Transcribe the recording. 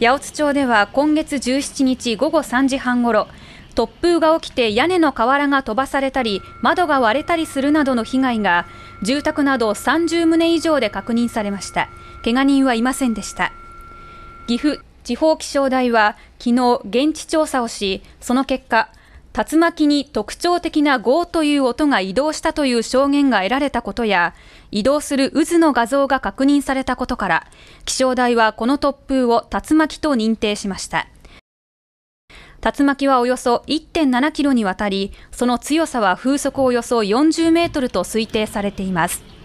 八百津町では今月17日午後3時半ごろ突風が起きて屋根の瓦が飛ばされたり窓が割れたりするなどの被害が住宅など30棟以上で確認されましたけが人はいませんでした岐阜地方気象台は昨日現地調査をしその結果竜巻に特徴的なゴーという音が移動したという証言が得られたことや、移動する渦の画像が確認されたことから、気象台はこの突風を竜巻と認定しました。竜巻はおよそ1.7キロにわたり、その強さは風速およそ40メートルと推定されています。